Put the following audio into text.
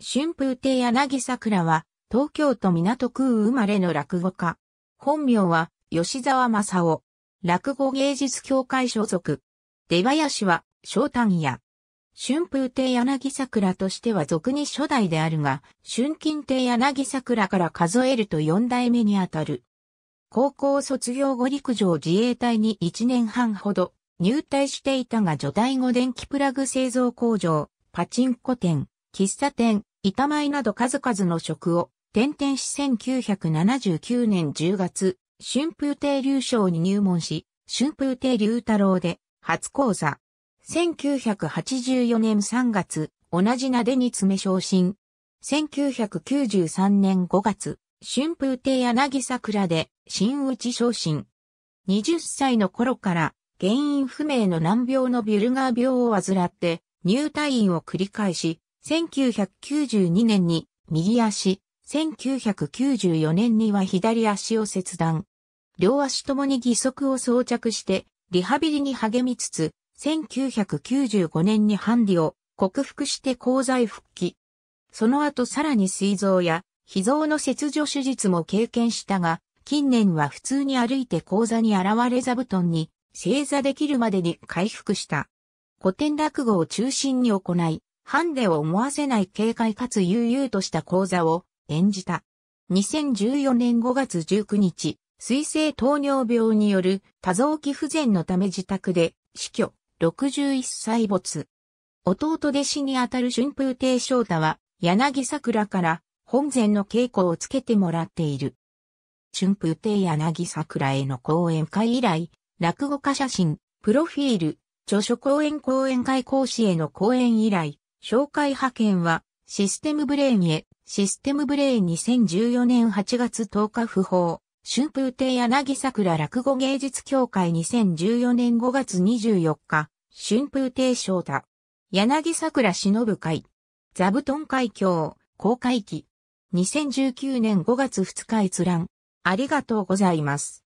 春風亭柳桜は、東京都港区生まれの落語家。本名は、吉沢正夫。落語芸術協会所属。出林は、商丹屋。春風亭柳桜としては俗に初代であるが、春金亭柳桜から数えると四代目にあたる。高校卒業後陸上自衛隊に一年半ほど入隊していたが除隊後電気プラグ製造工場、パチンコ店、喫茶店、板前など数々の職を転々し1979年10月、春風亭流賞に入門し、春風亭流太郎で初講座。1984年3月、同じ名でに詰め昇進。1993年5月、春風亭柳桜で新内昇進。20歳の頃から原因不明の難病のビュルガー病を患って入退院を繰り返し、1992年に右足、1994年には左足を切断。両足ともに義足を装着して、リハビリに励みつつ、1995年にハンディを克服して鋼材復帰。その後さらに膵臓や脾臓の切除手術も経験したが、近年は普通に歩いて講座に現れ座布団に正座できるまでに回復した。古典落語を中心に行い、ハンデを思わせない警戒かつ悠々とした講座を演じた。2014年5月19日、水性糖尿病による多臓器不全のため自宅で死去、61歳没。弟弟子にあたる春風亭翔太は、柳桜から本前の稽古をつけてもらっている。春風亭柳桜への講演会以来、落語家写真、プロフィール、著書講演講演会講師への講演以来、紹介派遣は、システムブレーンへ、システムブレーン2014年8月10日不法、春風亭柳桜落語芸術協会2014年5月24日、春風亭昇太、柳桜忍会、座布団海峡、公開期、2019年5月2日閲覧、ありがとうございます。